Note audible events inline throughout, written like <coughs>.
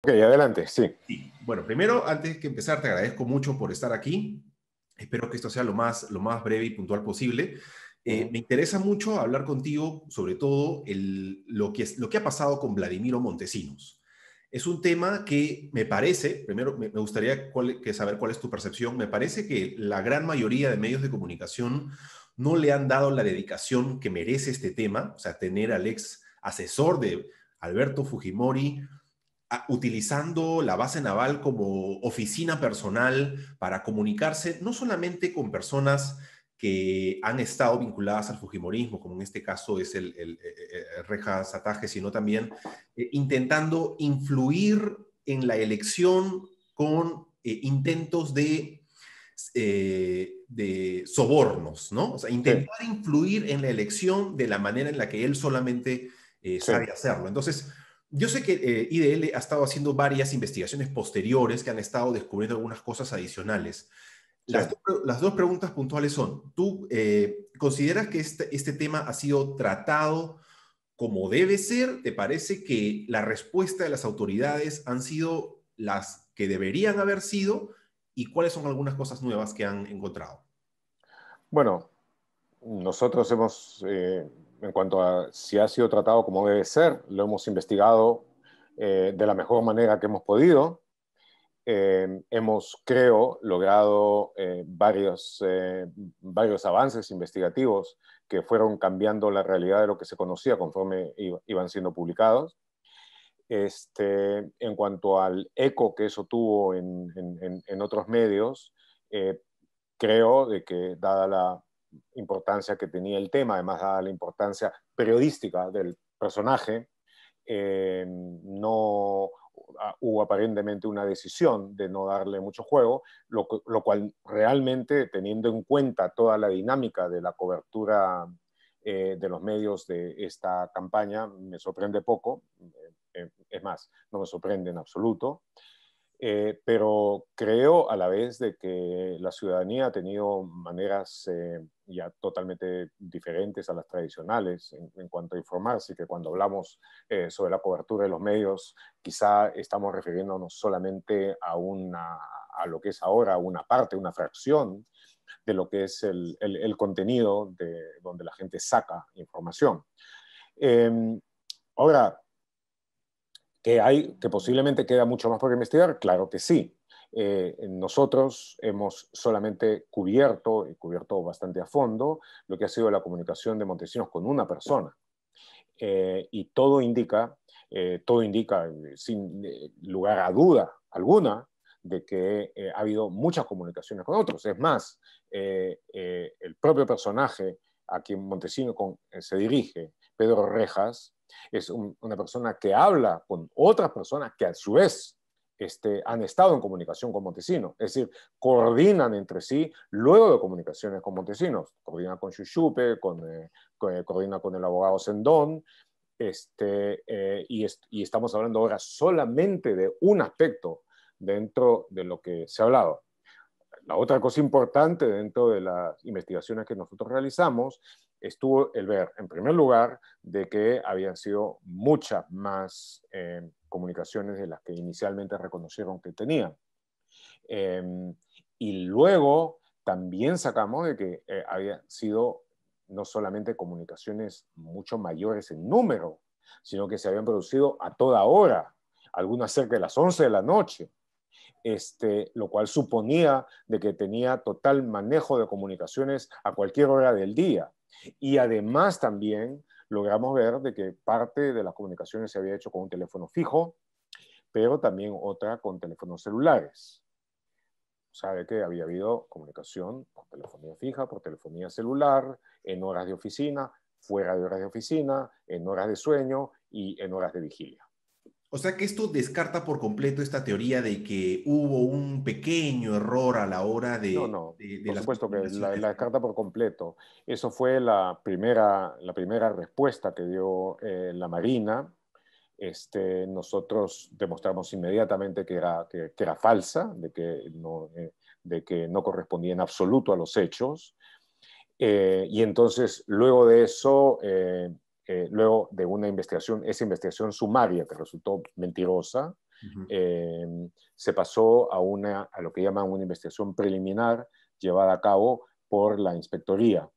Ok, adelante, sí. Bueno, primero, antes que empezar, te agradezco mucho por estar aquí. Espero que esto sea lo más, lo más breve y puntual posible. Eh, me interesa mucho hablar contigo sobre todo el, lo, que, es lo que ha pasado con Vladimiro Montesinos. Es un tema que me parece, primero me, gustaría saber cuál es tu percepción, me parece que la gran mayoría de medios de comunicación no le han dado la dedicación que merece este tema, o sea, tener al ex asesor de Alberto Fujimori utilizando la base naval como oficina personal para comunicarse no solamente con personas que han estado vinculadas al Fujimorismo, como en este caso es el, el, Reja Sataje, sino también eh, intentando influir en la elección con eh, intentos eh, de, sobornos, ¿no? O sea, intentar influir en la elección de la manera en la que él solamente sabe hacerlo. Entonces, yo sé que eh, IDL ha estado haciendo varias investigaciones posteriores que han estado descubriendo algunas cosas adicionales. Las, dos preguntas puntuales son, ¿tú eh, consideras que este, este, tema ha sido tratado como debe ser? ¿Te parece que la respuesta de las autoridades han sido las que deberían haber sido? ¿Y cuáles son algunas cosas nuevas que han encontrado? Bueno, nosotros hemos... Eh, en cuanto a si ha sido tratado como debe ser, lo hemos investigado eh, de la mejor manera que hemos podido. Eh, hemos, creo, logrado eh, varios, varios avances investigativos que fueron cambiando la realidad de lo que se conocía conforme iban siendo publicados. Este, en cuanto al eco que eso tuvo en, otros medios, creo de que dada la importancia que tenía el tema, además dada la importancia periodística del personaje, eh, no ah, hubo aparentemente una decisión de no darle mucho juego, lo, cual realmente, teniendo en cuenta toda la dinámica de la cobertura eh, de los medios de esta campaña, me sorprende poco, eh, es más, no me sorprende en absoluto. Eh, pero creo a la vez de que la ciudadanía ha tenido maneras eh, ya totalmente diferentes a las tradicionales en, cuanto a informarse, que cuando hablamos eh, sobre la cobertura de los medios, quizá estamos refiriéndonos solamente a, una, a lo que es ahora una parte, una fracción de lo que es el, contenido de donde la gente saca información. Em, ahora, ¿Que, hay, posiblemente queda mucho más por investigar? Claro que sí. Eh, nosotros hemos solamente cubierto, y cubierto bastante a fondo, lo que ha sido la comunicación de Montesinos con una persona. Eh, y todo indica, eh, todo indica, sin lugar a duda alguna, de que ha habido muchas comunicaciones con otros. Es más, el propio personaje a quien Montesinos se dirige, Pedro Rejas, es una persona que habla con otras personas que a su vez este, han estado en comunicación con Montesinos, es decir, coordinan entre sí luego de comunicaciones con Montesinos, coordina con Chuchupe, con, eh, eh, coordina con el abogado Sendón, este, eh, y, y, estamos hablando ahora solamente de un aspecto dentro de lo que se ha hablado. La otra cosa importante dentro de las investigaciones que nosotros realizamos estuvo el ver, en primer lugar, de que habían sido muchas más em, comunicaciones de las que inicialmente reconocieron que tenían. Em, y luego también sacamos de que eh, habían sido no solamente comunicaciones mucho mayores en número, sino que se habían producido a toda hora, algunas cerca de las 11 de la noche, este, lo cual suponía de que tenía total manejo de comunicaciones a cualquier hora del día. Y además también logramos ver de que parte de las comunicaciones se había hecho con un teléfono fijo, pero también otra con teléfonos celulares. Sabe que había habido comunicación por telefonía fija, por telefonía celular, en horas de oficina, fuera de horas de oficina, en horas de sueño y en horas de vigilia. O sea que esto descarta por completo esta teoría de que hubo un pequeño error a la hora de... No, no, por supuesto que la, descarta por completo. Eso fue la primera, la primera respuesta que dio eh, la Marina. Este, nosotros demostramos inmediatamente que era, que, era falsa, de que, no, eh, de que no correspondía en absoluto a los hechos. Eh, y entonces, luego de eso, eh, luego de una investigación, esa investigación sumaria que resultó mentirosa, em, se pasó a, una, a lo que llaman una investigación preliminar llevada a cabo por la Inspectoría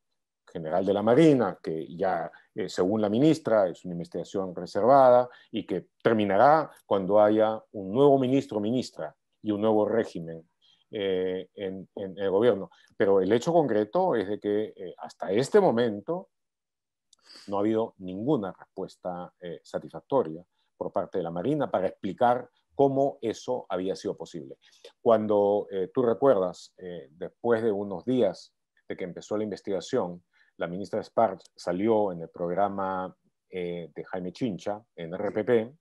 General de la Marina, que ya, eh, según la ministra, es una investigación reservada y que terminará cuando haya un nuevo ministro ministra y un nuevo régimen eh, en, el gobierno. Pero el hecho concreto es de que hasta este momento no ha habido ninguna respuesta eh, satisfactoria por parte de la Marina para explicar cómo eso había sido posible. Cuando eh, tú recuerdas, eh, después de unos días de que empezó la investigación, la ministra Sparks salió en el programa de Jaime Chincha, en RPP,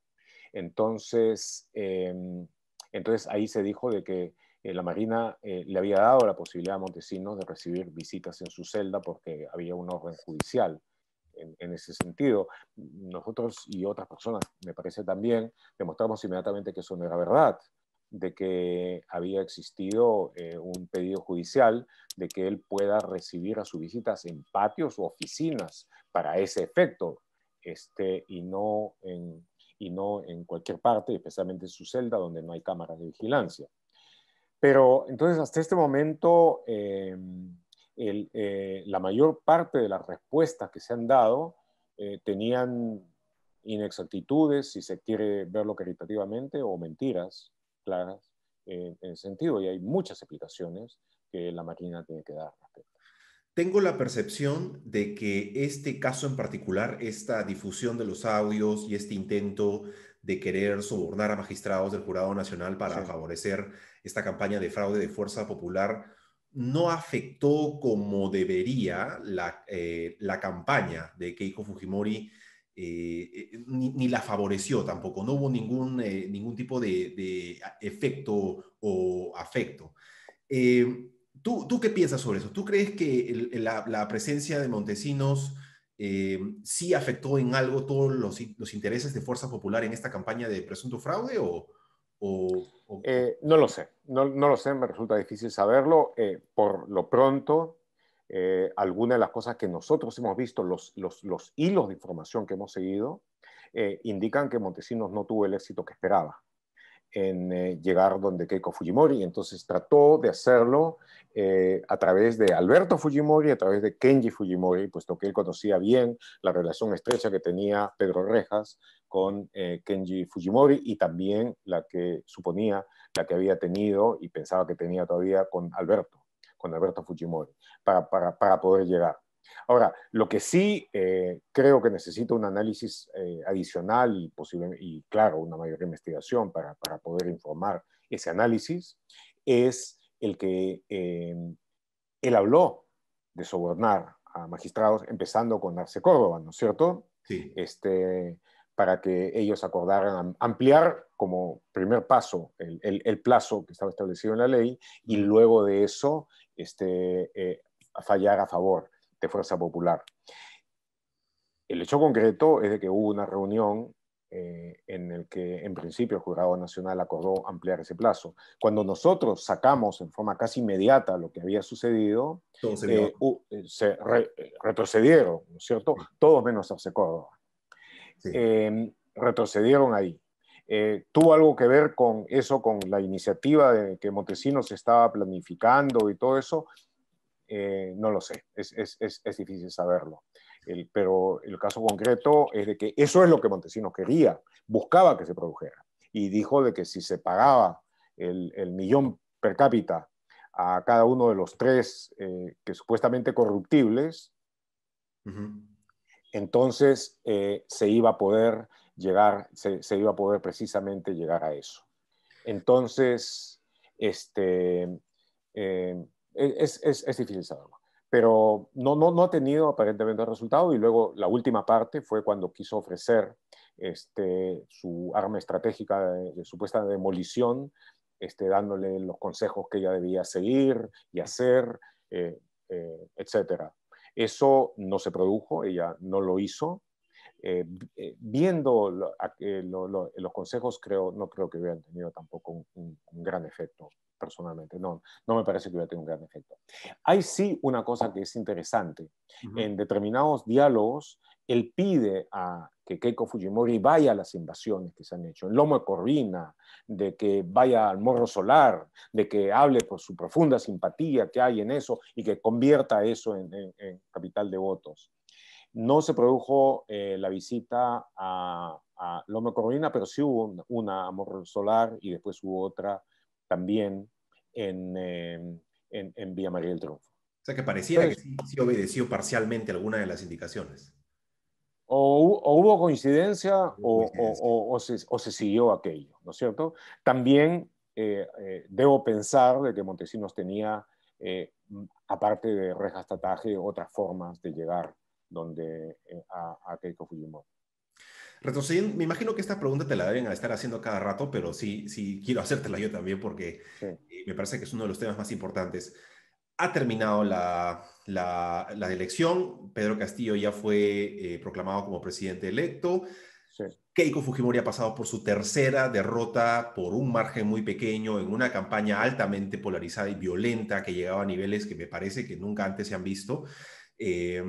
entonces, em, entonces ahí se dijo de que la Marina le había dado la posibilidad a Montesinos de recibir visitas en su celda porque había un orden judicial en, ese sentido. Nosotros y otras personas, me parece también, demostramos inmediatamente que eso no era verdad, de que había existido eh, un pedido judicial de que él pueda recibir a sus visitas en patios u oficinas para ese efecto, este, y, no en, y no en cualquier parte, especialmente en su celda donde no hay cámaras de vigilancia. Pero entonces hasta este momento... Eh, eh, la mayor parte de las respuestas que se han dado eh, tenían inexactitudes, si se quiere verlo caritativamente, o mentiras claras eh, en en sentido. Y hay muchas explicaciones que la máquina tiene que dar Tengo la percepción de que este caso en particular, esta difusión de los audios y este intento de querer sobornar a magistrados del Jurado Nacional para favorecer esta campaña de fraude de fuerza popular, no afectó como debería la, eh, campaña de Keiko Fujimori, eh, eh, ni, la favoreció tampoco, no hubo ningún, tipo de, efecto o afecto. ¿tú, qué piensas sobre eso? ¿Tú crees que la, presencia de Montesinos sí afectó en algo todos los, los intereses de Fuerza Popular en esta campaña de presunto fraude o, eh, no lo sé, no, lo sé, me resulta difícil saberlo. Eh, por lo pronto, eh, algunas de las cosas que nosotros hemos visto, los, hilos de información que hemos seguido, eh, indican que Montesinos no tuvo el éxito que esperaba en llegar donde Keiko Fujimori, entonces trató de hacerlo a través de Alberto Fujimori, a través de Kenji Fujimori, puesto que él conocía bien la relación estrecha que tenía Pedro Rejas con eh, Kenji Fujimori y también la que suponía la que había tenido y pensaba que tenía todavía con Alberto, con Alberto Fujimori, para, poder llegar. Ahora, lo que sí eh, creo que necesita un análisis eh, adicional y, posible, y, claro, una mayor investigación para, poder informar ese análisis es el que em, él habló de sobornar a magistrados, empezando con Arce Córdoba, ¿no es cierto? Sí. Este, para que ellos acordaran ampliar como primer paso el, plazo que estaba establecido en la ley y luego de eso este, eh, fallar a favor de Fuerza Popular. El hecho concreto es de que hubo una reunión eh, en el que en principio el Jurado Nacional acordó ampliar ese plazo. Cuando nosotros sacamos en forma casi inmediata lo que había sucedido, se eh, retrocedieron, ¿no es cierto? Todos menos Arce Córdoba. Em, retrocedieron ahí. Eh, ¿Tuvo algo que ver con eso, con la iniciativa de que Montesinos estaba planificando y todo eso? Eh, no lo sé, es, es, es, difícil saberlo. pero el caso concreto es de que eso es lo que Montesinos quería, buscaba que se produjera. Y dijo de que si se pagaba el, millón per cápita a cada uno de los tres eh, que supuestamente corruptibles, entonces eh, se iba a poder llegar, se, iba a poder precisamente llegar a eso. Entonces, este, eh, es, difícil saberlo. Pero no, no ha tenido aparentemente resultado y luego la última parte fue cuando quiso ofrecer este, su arma estratégica de, supuesta demolición, este, dándole los consejos que ella debía seguir y hacer, etc. Eh, etcétera. Eso no se produjo, ella no lo hizo. Eh, eh, viendo eh, los consejos, creo, no creo que hubieran tenido tampoco un, gran efecto, personalmente. No, me parece que hubiera tenido un gran efecto. Hay sí una cosa que es interesante. En determinados diálogos, él pide a que Keiko Fujimori vaya a las invasiones que se han hecho, en Lomo de de que vaya al Morro Solar, de que hable por su profunda simpatía que hay en eso y que convierta eso en, capital de votos. No se produjo eh, la visita a, Lomo de pero sí hubo una, a Morro Solar y después hubo otra también en, Vía em, en María del Triunfo. O sea que parecía que pues sí, sí obedeció parcialmente alguna de las indicaciones o, hubo coincidencia, o, se, siguió aquello, ¿no es cierto? También eh, eh, debo pensar de que Montesinos tenía, eh, aparte de tataje, otras formas de llegar donde, a, a Keiko Fujimori. Retrocediendo, me imagino que esta pregunta te la deben estar haciendo cada rato, pero sí, sí quiero hacértela yo también porque me parece que es uno de los temas más importantes. Ha terminado la, elección, Pedro Castillo ya fue eh, proclamado como presidente electo. Keiko Fujimori ha pasado por su tercera derrota por un margen muy pequeño en una campaña altamente polarizada y violenta que llegaba a niveles que me parece que nunca antes se han visto. Eh,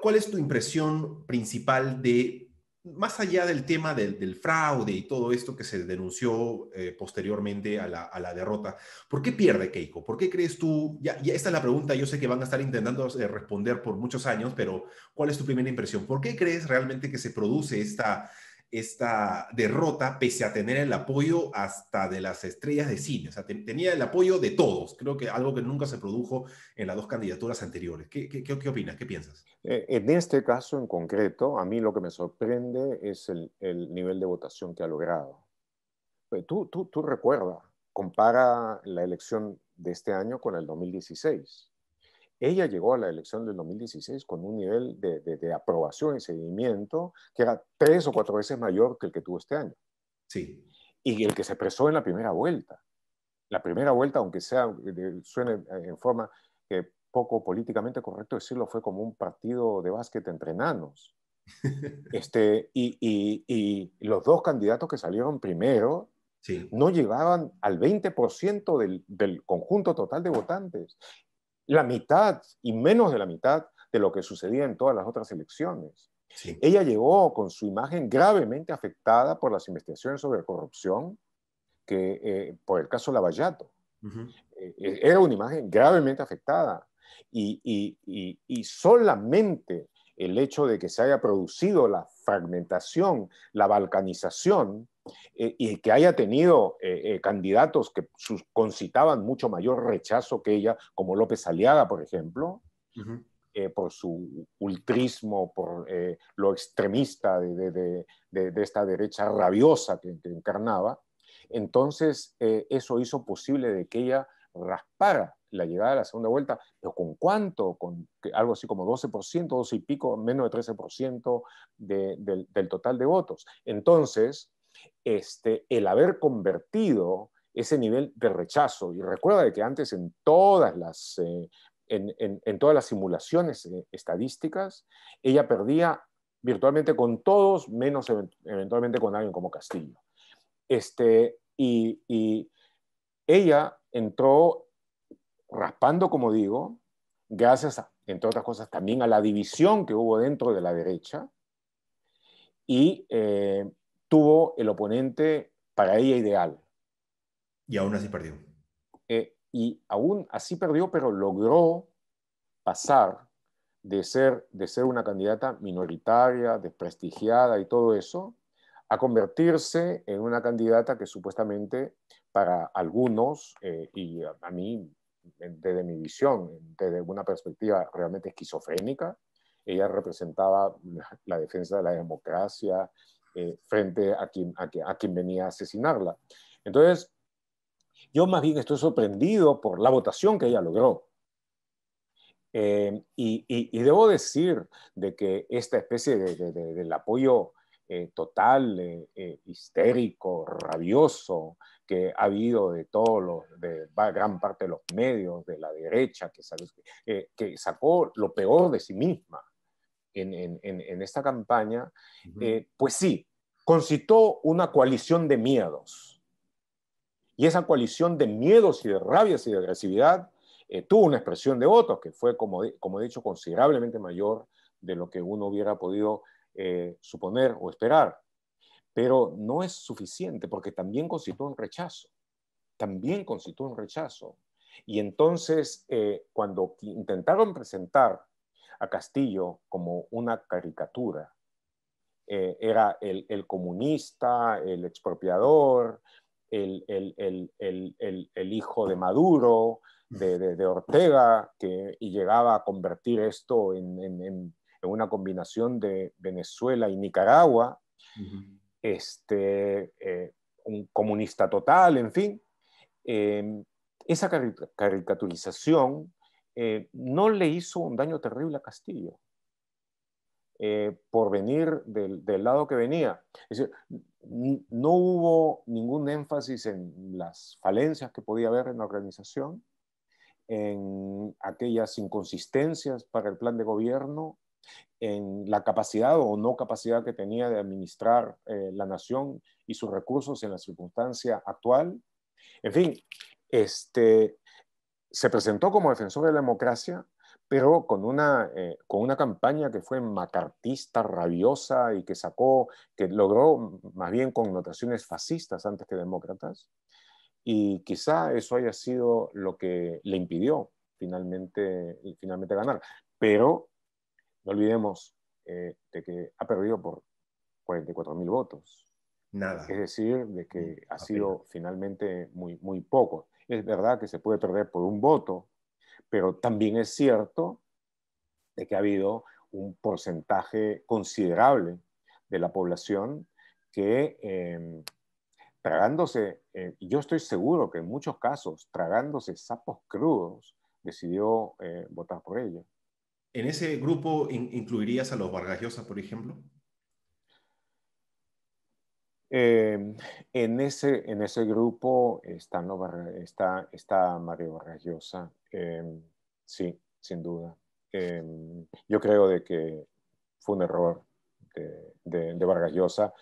¿Cuál es tu impresión principal de más allá del tema del, fraude y todo esto que se denunció eh, posteriormente a la, derrota, ¿por qué pierde Keiko? ¿Por qué crees tú? Ya, esta es la pregunta, yo sé que van a estar intentando eh, responder por muchos años, pero ¿cuál es tu primera impresión? ¿Por qué crees realmente que se produce esta, esta derrota, pese a tener el apoyo hasta de las estrellas de cine. tenía el apoyo de todos. Creo que algo que nunca se produjo en las dos candidaturas anteriores. ¿Qué, qué, qué, opinas? ¿Qué piensas? Eh, en este caso en concreto, a mí lo que me sorprende es el, nivel de votación que ha logrado. Eh, tú, tú, tú recuerda, compara la elección de este año con el 2016 ella llegó a la elección del 2016 con un nivel de, aprobación y seguimiento que era tres o cuatro veces mayor que el que tuvo este año. Sí. Y el que se expresó en la primera vuelta. La primera vuelta, aunque sea, eh, suene eh, en forma eh, poco políticamente correcto decirlo, fue como un partido de básquet entre enanos. <laughs> Este, y, los dos candidatos que salieron primero no llegaban al 20% del, del, conjunto total de votantes la mitad y menos de la mitad de lo que sucedía en todas las otras elecciones. Ella llegó con su imagen gravemente afectada por las investigaciones sobre corrupción, que, eh, por el caso Lavallato. Eh, eh, era una imagen gravemente afectada y, y, y solamente el hecho de que se haya producido la fragmentación, la balcanización, eh, y que haya tenido eh, eh, candidatos que sus, concitaban mucho mayor rechazo que ella, como López Aliaga, por ejemplo, por su ultrismo, por lo extremista de, esta derecha rabiosa que, encarnaba, entonces eso hizo posible de que ella raspara la llegada a la segunda vuelta, pero ¿con cuánto? Con algo así como 12%, 12 y pico, menos de 13% del, total de votos. Entonces, este, el haber convertido ese nivel de rechazo, y recuerda que antes en todas las, eh, en, todas las simulaciones eh, estadísticas, ella perdía virtualmente con todos, menos eventualmente con alguien como Castillo. Este, y, y ella entró raspando, como digo, gracias, entre otras cosas, también a la división que hubo dentro de la derecha, y eh, tuvo el oponente para ella ideal. Y aún así perdió. Eh, y aún así perdió, pero logró pasar de ser, de ser una candidata minoritaria, desprestigiada y todo eso, a convertirse en una candidata que supuestamente para algunos, eh, y a mí desde mi visión, desde una perspectiva realmente esquizofrénica. Ella representaba la defensa de la democracia eh, frente a quien, venía a asesinarla. Entonces, yo más bien estoy sorprendido por la votación que ella logró. Eh, y, debo decir de que esta especie del apoyo eh, total, histérico, rabioso, que ha habido de todos los, de gran parte de los medios, de la derecha, que, eh, que sacó lo peor de sí misma en, esta campaña, eh, pues sí, concitó una coalición de miedos. Y esa coalición de miedos y de rabias y de agresividad eh, tuvo una expresión de votos que fue, como, como he dicho, considerablemente mayor de lo que uno hubiera podido suponer o esperar. Pero no es suficiente porque también constituye un rechazo, también constituye un rechazo. Y entonces, eh, cuando intentaron presentar a Castillo como una caricatura, eh, era el, comunista, el expropiador, el, el, el hijo de Maduro, de, Ortega, que, y llegaba a convertir esto en, en, una combinación de Venezuela y Nicaragua este, eh, un comunista total, en fin. Eh, esa caricaturización eh, no le hizo un daño terrible a Castillo por venir del, lado que venía. no hubo ningún énfasis en las falencias que podía haber en la organización, en aquellas inconsistencias para el plan de gobierno, en la capacidad o no capacidad que tenía de administrar eh, la nación y sus recursos en la circunstancia actual. En fin, este, se presentó como defensor de la democracia, pero con una, eh, con una campaña que fue macartista, rabiosa y que sacó, que logró más bien connotaciones fascistas antes que demócratas. Y quizá eso haya sido lo que le impidió finalmente, finalmente ganar. Pero olvidemos eh, de que ha perdido por 44 mil votos. Nada. Es decir, de que mm, ha sido finalmente muy, muy poco. Es verdad que se puede perder por un voto, pero también es cierto de que ha habido un porcentaje considerable de la población que em, tragándose, eh, yo estoy seguro que en muchos casos, tragándose sapos crudos, decidió eh, votar por ella. ¿En ese grupo incluirías a los Vargas Llosa, por ejemplo? Em, en, ese, grupo está, está Mario Vargas em, sí, sin duda. Em, yo creo de que fue un error de, de, de Vargas Llosa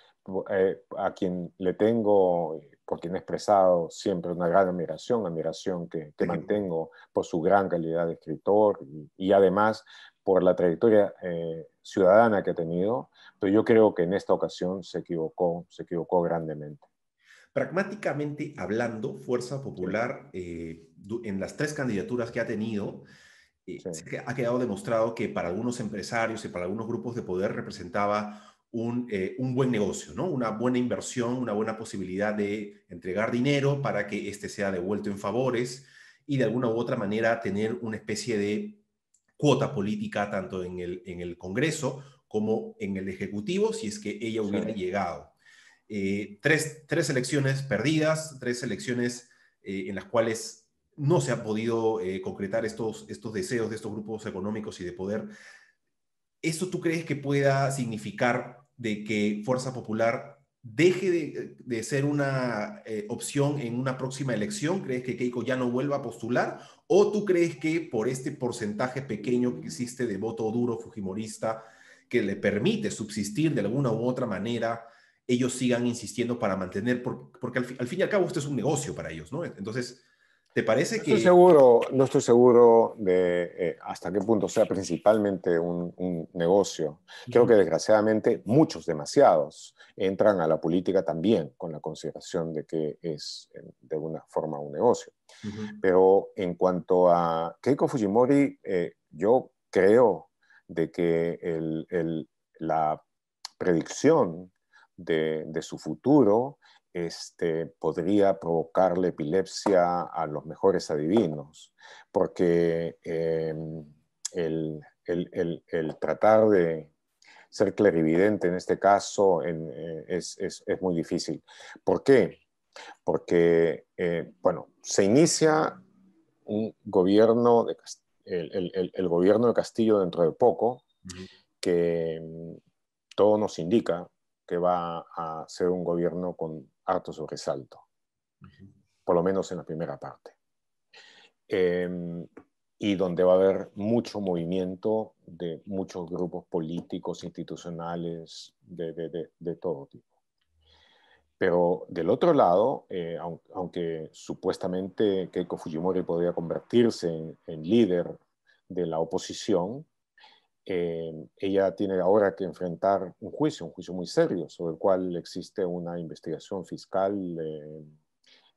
eh, a quien le tengo, por quien he expresado siempre una gran admiración, admiración que, que mantengo por su gran calidad de escritor y, además por la trayectoria eh, ciudadana que ha tenido, pero yo creo que en esta ocasión se equivocó, se equivocó grandemente. Pragmáticamente hablando, Fuerza Popular, eh, en las tres candidaturas que ha tenido, ha quedado demostrado que para algunos empresarios y para algunos grupos de poder representaba eh, un, buen negocio, ¿no? una buena inversión, una buena posibilidad de entregar dinero para que este sea devuelto en favores y de alguna u otra manera tener una especie de cuota política tanto en el, en el Congreso como en el Ejecutivo, si es que ella hubiera llegado. Eh, tres, elecciones perdidas, tres elecciones eh, en las cuales no se ha podido concretar estos, estos deseos de estos grupos económicos y de poder ¿Eso tú crees que pueda significar de que Fuerza Popular deje de, ser una eh, opción en una próxima elección? ¿Crees que Keiko ya no vuelva a postular? ¿O tú crees que por este porcentaje pequeño que existe de voto duro fujimorista que le permite subsistir de alguna u otra manera, ellos sigan insistiendo para mantener, porque, al fin y al cabo esto es un negocio para ellos, ¿no? Entonces, parece no que.? Estoy seguro, no estoy seguro de eh, hasta qué punto sea principalmente un, negocio. Creo que desgraciadamente muchos, demasiados, entran a la política también con la consideración de que es eh, de alguna forma un negocio. Pero en cuanto a Keiko Fujimori, eh, yo creo de que la predicción de, de su futuro este, podría provocarle epilepsia a los mejores adivinos, porque em, el, tratar de ser clarividente en este caso eh, es, muy difícil. ¿Por qué? Porque, eh, bueno, se inicia un gobierno de, el, gobierno de Castillo dentro de poco, que mm, todo nos indica que va a ser un gobierno con harto sobresalto, por lo menos en la primera parte. Em, y donde va a haber mucho movimiento de muchos grupos políticos, institucionales, de, todo tipo. Pero del otro lado, eh, aunque, supuestamente Keiko Fujimori podría convertirse en líder de la oposición, eh, ella tiene ahora que enfrentar un juicio, un juicio muy serio, sobre el cual existe una investigación fiscal eh,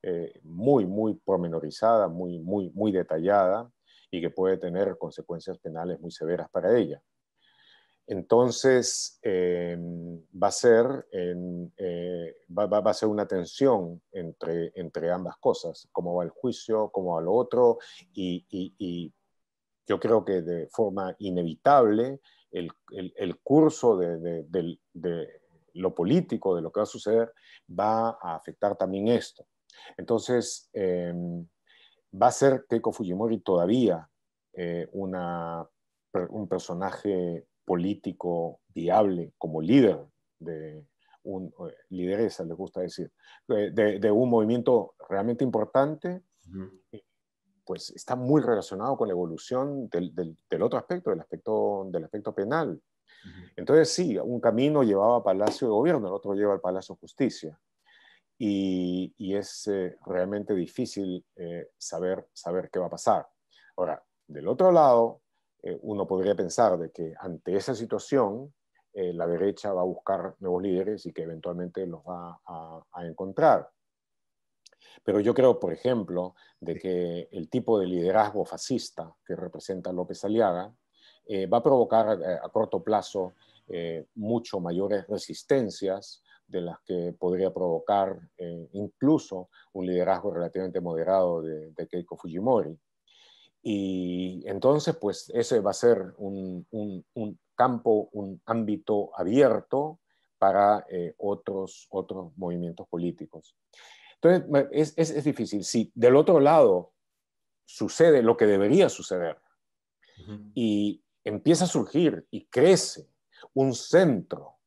eh, muy, muy pormenorizada, muy, muy, muy detallada y que puede tener consecuencias penales muy severas para ella. Entonces, em, va, a ser va, a ser una tensión entre, entre ambas cosas, cómo va el juicio, cómo va lo otro, y yo creo que de forma inevitable el, curso de, lo político, de lo que va a suceder, va a afectar también esto. Entonces, em, va a ser Keiko Fujimori todavía eh, una, un personaje político viable como líder de un eh, lideresa, les gusta decir, eh, de, un movimiento realmente importante pues está muy relacionado con la evolución del, otro aspecto, del aspecto, del aspecto penal. Entonces sí, un camino llevaba a Palacio de Gobierno, el otro lleva al Palacio de Justicia. Y, es eh, realmente difícil eh, saber, saber qué va a pasar. Ahora, del otro lado, eh, uno podría pensar de que ante esa situación, la derecha va a buscar nuevos líderes y que eventualmente los va a encontrar. Pero yo creo, por ejemplo, de que el tipo de liderazgo fascista que representa López Aliaga eh, va a provocar eh, a, corto plazo eh, mucho mayores resistencias de las que podría provocar incluso un liderazgo relativamente moderado de, Keiko Fujimori. Y entonces, pues ese va a ser un, campo, un ámbito abierto para otros, otros movimientos políticos. Entonces, es, difícil. Si del otro lado sucede lo que debería suceder y empieza a surgir y crece un centro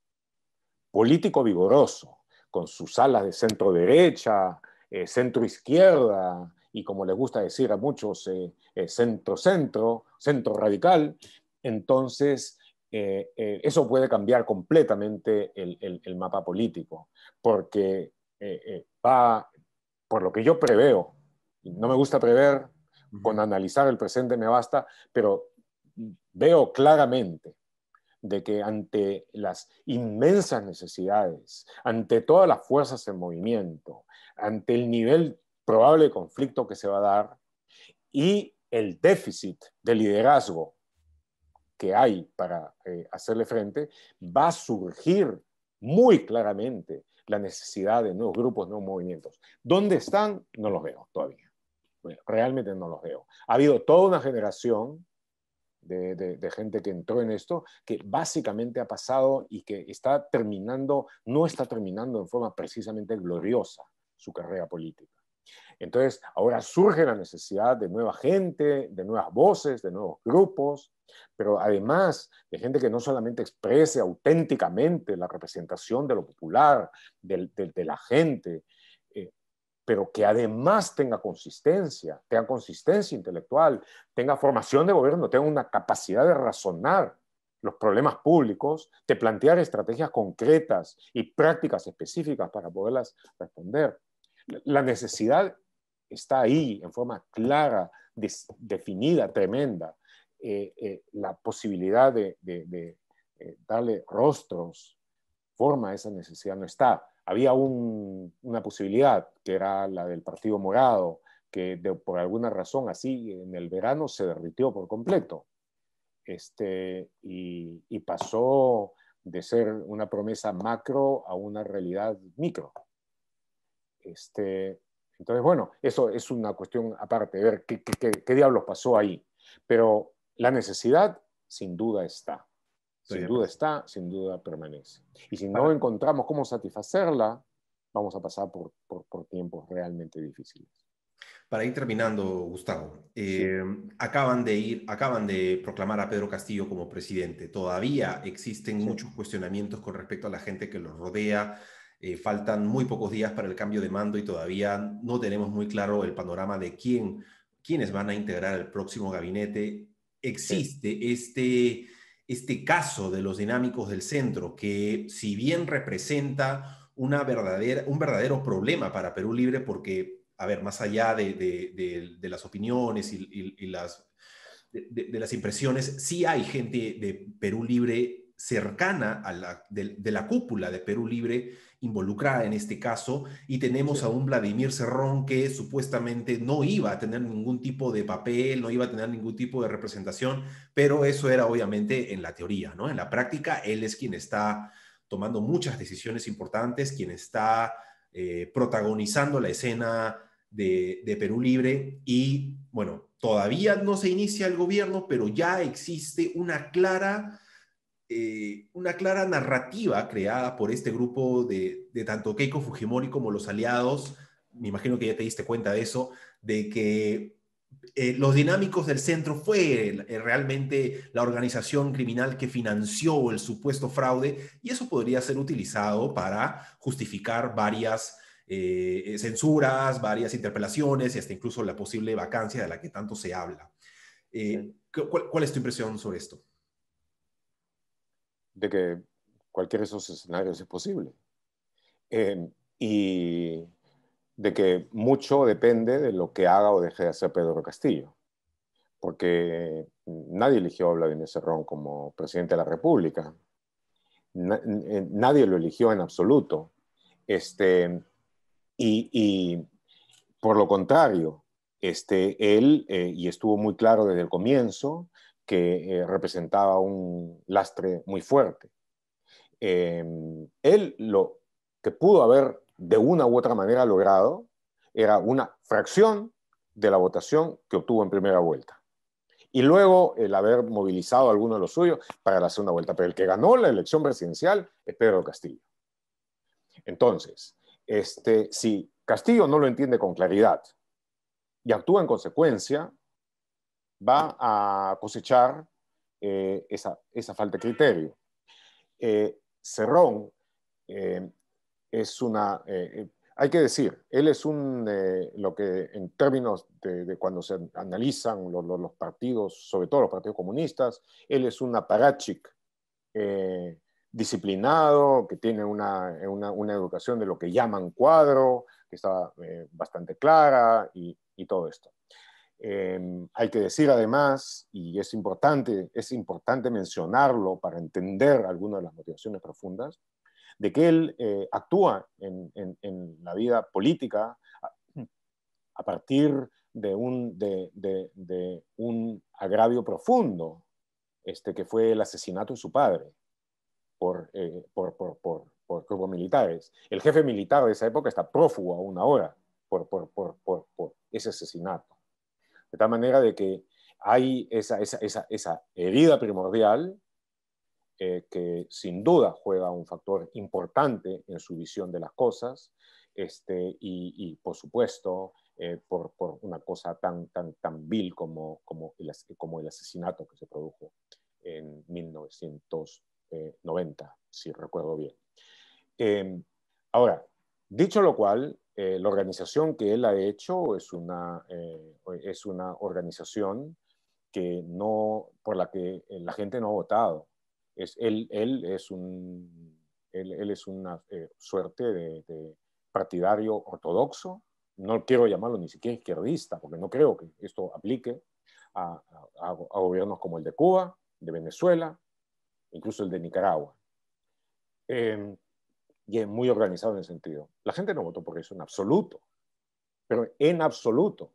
político vigoroso, con sus alas de centro derecha, eh, centro izquierda y como les gusta decir a muchos, eh, eh, centro centro, centro radical, entonces eso puede cambiar completamente el, el mapa político, porque eh, eh, va, por lo que yo preveo, no me gusta prever, con analizar el presente me basta, pero veo claramente de que ante las inmensas necesidades, ante todas las fuerzas en movimiento, ante el nivel probable de conflicto que se va a dar y el déficit de liderazgo que hay para eh, hacerle frente, va a surgir muy claramente la necesidad de nuevos grupos, nuevos movimientos. ¿Dónde están? No los veo todavía. realmente no los veo. Ha habido toda una generación de, de, gente que entró en esto, que básicamente ha pasado y que está terminando, no está terminando en forma precisamente gloriosa su carrera política. Entonces, ahora surge la necesidad de nueva gente, de nuevas voces, de nuevos grupos, pero además de gente que no solamente exprese auténticamente la representación de lo popular, de, la gente, eh, pero que además tenga consistencia, tenga consistencia intelectual, tenga formación de gobierno, tenga una capacidad de razonar los problemas públicos, de plantear estrategias concretas y prácticas específicas para poderlas responder. La necesidad está ahí en forma clara, definida, tremenda, eh, eh, la posibilidad de, eh, darle rostros, forma a esa necesidad no está. Había una posibilidad que era la del Partido Morado, que por alguna razón así en el verano se derritió por completo. Este, y, y pasó de ser una promesa macro a una realidad micro. Este, entonces, bueno, eso es una cuestión aparte, ver qué, diablos pasó ahí. Pero la necesidad sin duda está. Sin duda está, sin duda permanece. Y si no encontramos cómo satisfacerla, vamos a pasar por, por, por tiempos realmente difíciles. Para ir terminando, Gustavo, eh, acaban, de ir, acaban de proclamar a Pedro Castillo como presidente. Todavía existen muchos cuestionamientos con respecto a la gente que lo rodea, eh, faltan muy pocos días para el cambio de mando y todavía no tenemos muy claro el panorama de quién, quiénes van a integrar el próximo gabinete. Existe este, este caso de los dinámicos del centro que si bien representa una verdadera, un verdadero problema para Perú Libre porque, a ver, más allá de, las opiniones y, las, de las impresiones, sí hay gente de Perú Libre cercana a la, de, la cúpula de Perú Libre involucrada en este caso, y tenemos a un Vladimir Cerrón que supuestamente no iba a tener ningún tipo de papel, no iba a tener ningún tipo de representación, pero eso era obviamente en la teoría, ¿no? En la práctica, él es quien está tomando muchas decisiones importantes, quien está eh, protagonizando la escena de Perú Libre y, bueno, todavía no se inicia el gobierno, pero ya existe una clara eh, una clara narrativa creada por este grupo de, tanto Keiko Fujimori como los aliados, me imagino que ya te diste cuenta de eso, de que eh, los dinámicos del centro fue eh, realmente la organización criminal que financió el supuesto fraude y eso podría ser utilizado para justificar varias... censuras, varias interpelaciones y hasta incluso la posible vacancia de la que tanto se habla. ¿Cuál es tu impresión sobre esto? de que cualquier de esos escenarios es posible. Em, y de que mucho depende de lo que haga o deje de hacer Pedro Castillo, porque nadie eligió a Vladimir Serrón como presidente de la República, eh, nadie lo eligió en absoluto, este, y, por lo contrario, este, él, eh, y estuvo muy claro desde el comienzo, que eh, representaba un lastre muy fuerte. Em, él lo que pudo haber de una u otra manera logrado era una fracción de la votación que obtuvo en primera vuelta. Y luego el haber movilizado alguno de los suyos para la segunda vuelta. Pero el que ganó la elección presidencial es Pedro Castillo. Entonces, este, si Castillo no lo entiende con claridad y actúa en consecuencia, va a cosechar eh, esa, falta de criterio. Eh, Cerrón eh, es una, hay que decir, él es un, lo que en términos de, cuando se analizan los, partidos, sobre todo los partidos comunistas, él es un aparachic disciplinado, que tiene una, educación de lo que llaman cuadro, que está bastante clara y todo esto. Em, hay que decir además, y es importante, es importante mencionarlo para entender algunas de las motivaciones profundas, de que él eh, actúa en, la vida política a, partir de un, agravio profundo, este, que fue el asesinato de su padre eh, por, grupos militares. El jefe militar de esa época está prófugo aún ahora por, por ese asesinato. De tal manera de que hay esa, esa, esa, esa herida primordial eh, que sin duda juega un factor importante en su visión de las cosas este, y, por supuesto eh, por, por, una cosa tan, tan, tan vil como, como, el, como el asesinato que se produjo en 1990, si recuerdo bien. Eh, ahora, dicho lo cual, eh, la organización que él ha hecho es una, eh, es una organización que no, por la que eh, la gente no ha votado. Es, él, él es un, él, él es una suerte de, partidario ortodoxo. No quiero llamarlo ni siquiera izquierdista, porque no creo que esto aplique a, a, gobiernos como el de Cuba, de Venezuela, incluso el de Nicaragua. Em, y es muy organizado en el sentido. La gente no votó por eso en absoluto, pero en absoluto.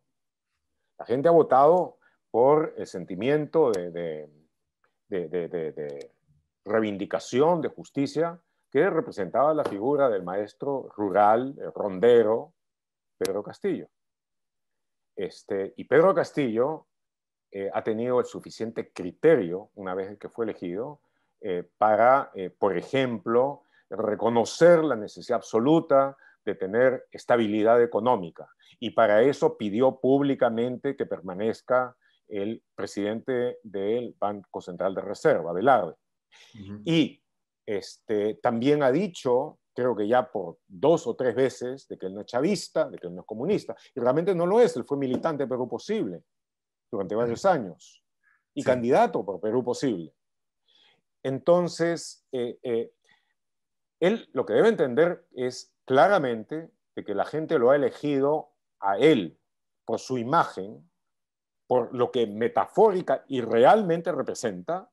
La gente ha votado por el sentimiento de, de, reivindicación, de justicia, que representaba la figura del maestro rural, rondero, Pedro Castillo. Este, y Pedro Castillo eh, ha tenido el suficiente criterio, una vez que fue elegido, eh, para, eh, por ejemplo, reconocer la necesidad absoluta de tener estabilidad económica. Y para eso pidió públicamente que permanezca el presidente del Banco Central de Reserva, de Uh Y este, también ha dicho, creo que ya por dos o tres veces, de que él no es chavista, de que él no es comunista. Y realmente no lo es, él fue militante de Perú Posible durante varios años y candidato por Perú Posible. Entonces, eh, eh, él lo que debe entender es claramente de que la gente lo ha elegido a él por su imagen, por lo que metafórica y realmente representa,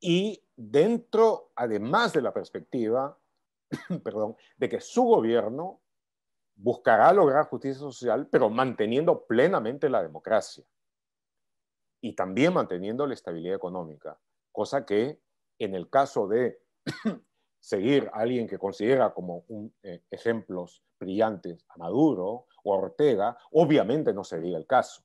y dentro, además de la perspectiva, <coughs> perdón, de que su gobierno buscará lograr justicia social, pero manteniendo plenamente la democracia y también manteniendo la estabilidad económica, cosa que en el caso de <clears throat> seguir a alguien que considera como eh, ejemplos brillantes a Maduro o a Ortega, obviamente no sería el caso.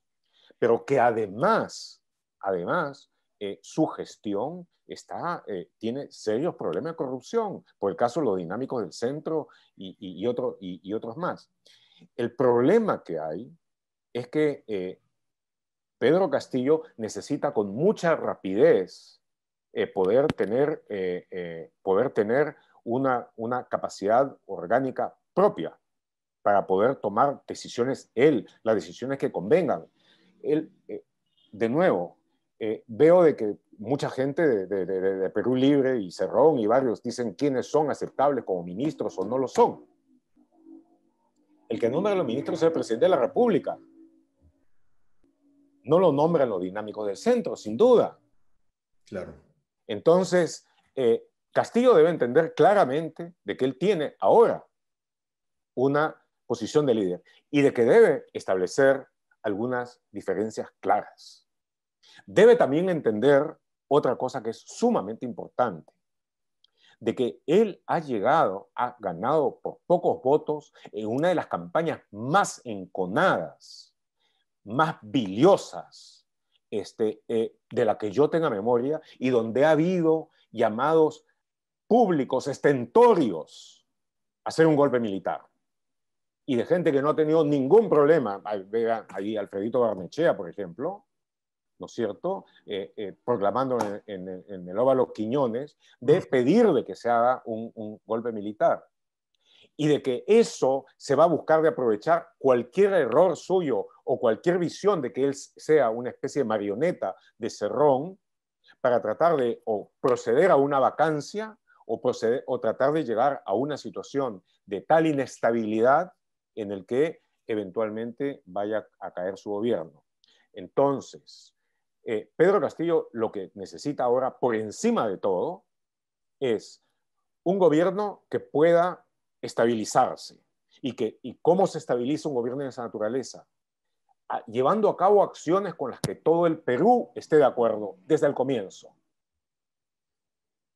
Pero que además, además, eh, su gestión está, eh, tiene serios problemas de corrupción, por el caso de los dinámicos del centro y, y otros más. El problema que hay es que Pedro Castillo necesita con mucha rapidez eh, poder tener, eh, eh, poder tener una, una capacidad orgánica propia para poder tomar decisiones él, las decisiones que convengan. Él, de nuevo, veo de que mucha gente de, Perú Libre y Cerrón y varios dicen quiénes son aceptables como ministros o no lo son. El que nombra a los ministros es el presidente de la República. No lo nombran los dinámicos del centro, sin duda. Claro entonces, eh, Castillo debe entender claramente de que él tiene ahora una posición de líder y de que debe establecer algunas diferencias claras. Debe también entender otra cosa que es sumamente importante, de que él ha llegado, ha ganado por pocos votos en una de las campañas más enconadas, más biliosas este, eh, de la que yo tenga memoria y donde ha habido llamados públicos estentorios a hacer un golpe militar. Y de gente que no ha tenido ningún problema, vean ahí Alfredito Barnechea, por ejemplo, ¿no es cierto?, eh, eh, proclamando en, el óvalo Quiñones, de pedir de que se haga un golpe militar y de que eso se va a buscar de aprovechar cualquier error suyo o cualquier visión de que él sea una especie de marioneta de cerrón para tratar de o proceder a una vacancia o, proceder, o tratar de llegar a una situación de tal inestabilidad en el que eventualmente vaya a caer su gobierno. Entonces, eh, Pedro Castillo lo que necesita ahora, por encima de todo, es un gobierno que pueda estabilizarse. ¿Y, que, ¿Y cómo se estabiliza un gobierno de esa naturaleza? llevando a cabo acciones con las que todo el Perú esté de acuerdo desde el comienzo.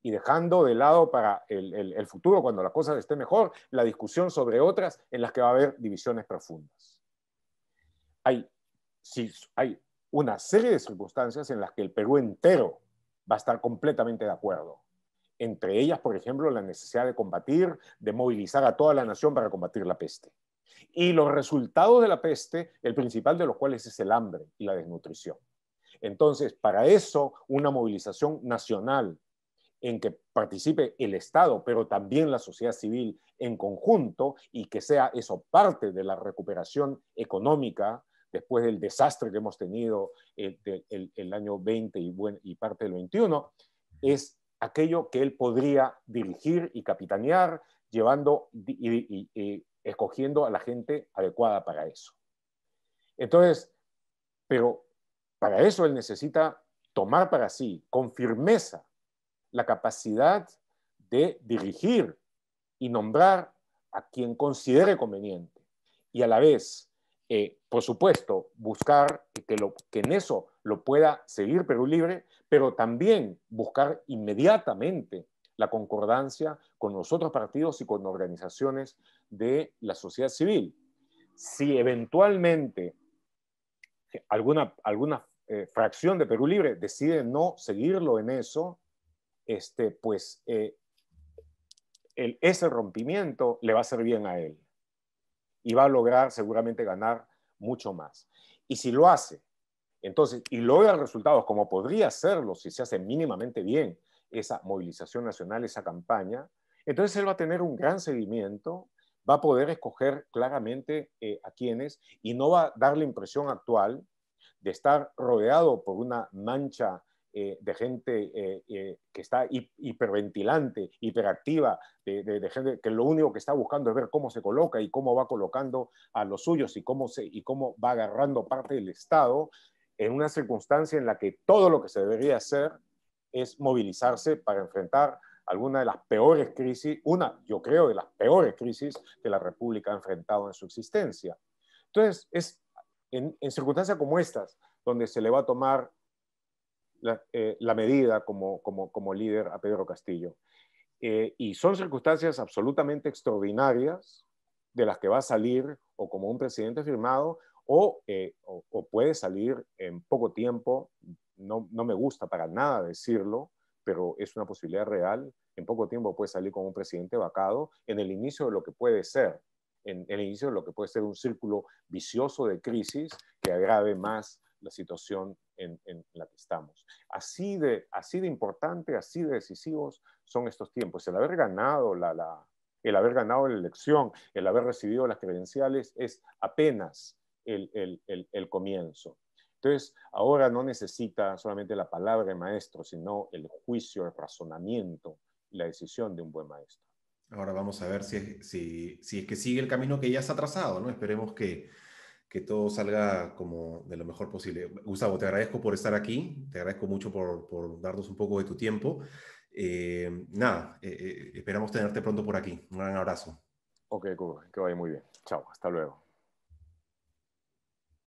Y dejando de lado para el, futuro, cuando las cosas estén mejor, la discusión sobre otras en las que va a haber divisiones profundas. Hay, hay una serie de circunstancias en las que el Perú entero va a estar completamente de acuerdo entre ellas, por ejemplo, la necesidad de combatir, de movilizar a toda la nación para combatir la peste. Y los resultados de la peste, el principal de los cuales es el hambre y la desnutrición. Entonces, para eso, una movilización nacional en que participe el Estado, pero también la sociedad civil en conjunto y que sea eso parte de la recuperación económica después del desastre que hemos tenido eh, el, el, año 20 y, y parte del 21, es aquello que él podría dirigir y capitanear, llevando y, escogiendo a la gente adecuada para eso. Entonces, pero para eso él necesita tomar para sí con firmeza la capacidad de dirigir y nombrar a quien considere conveniente y a la vez eh, por supuesto, buscar que, lo, que en eso lo pueda seguir Perú Libre, pero también buscar inmediatamente la concordancia con los otros partidos y con organizaciones de la sociedad civil. Si eventualmente alguna, alguna eh, fracción de Perú Libre decide no seguirlo en eso, este, pues eh, ese rompimiento le va a hacer bien a él y va a lograr seguramente ganar mucho más. Y si lo hace, entonces, y logra resultados como podría hacerlo si se hace mínimamente bien esa movilización nacional, esa campaña, entonces él va a tener un gran seguimiento, va a poder escoger claramente eh, a quienes y no va a dar la impresión actual de estar rodeado por una mancha eh, de gente eh, eh, que está hiperventilante, hiperactiva, de, gente que lo único que está buscando es ver cómo se coloca y cómo va colocando a los suyos y cómo, se, y cómo va agarrando parte del Estado en una circunstancia en la que todo lo que se debería hacer es movilizarse para enfrentar alguna de las peores crisis, una, yo creo, de las peores crisis que la República ha enfrentado en su existencia. Entonces, es en, en circunstancias como estas donde se le va a tomar eh, la, medida como, líder a Pedro Castillo. Eh, y son circunstancias absolutamente extraordinarias de las que va a salir o como un presidente firmado eh, o, o, puede salir en poco tiempo, no, no, me gusta para nada decirlo, pero es una posibilidad real, en poco tiempo puede salir como un presidente vacado en el inicio de lo que puede ser, en el inicio de lo que puede ser un círculo vicioso de crisis que agrave más la situación en, la que estamos. Así de, así de importante, así de decisivos son estos tiempos. El haber ganado la, el haber ganado la elección, el haber recibido las credenciales es apenas el, comienzo. Entonces, ahora no necesita solamente la palabra de maestro, sino el juicio, el razonamiento, la decisión de un buen maestro. Ahora vamos a ver si si, si es que sigue el camino que ya se ha trazado, ¿no? Esperemos que, que todo salga como de lo mejor posible. Gustavo, te agradezco por estar aquí, te agradezco mucho por, darnos un poco de tu tiempo. Eh, nada, eh, eh, esperamos tenerte pronto por aquí. Un gran abrazo. Ok, que vaya muy bien. Chao, hasta luego.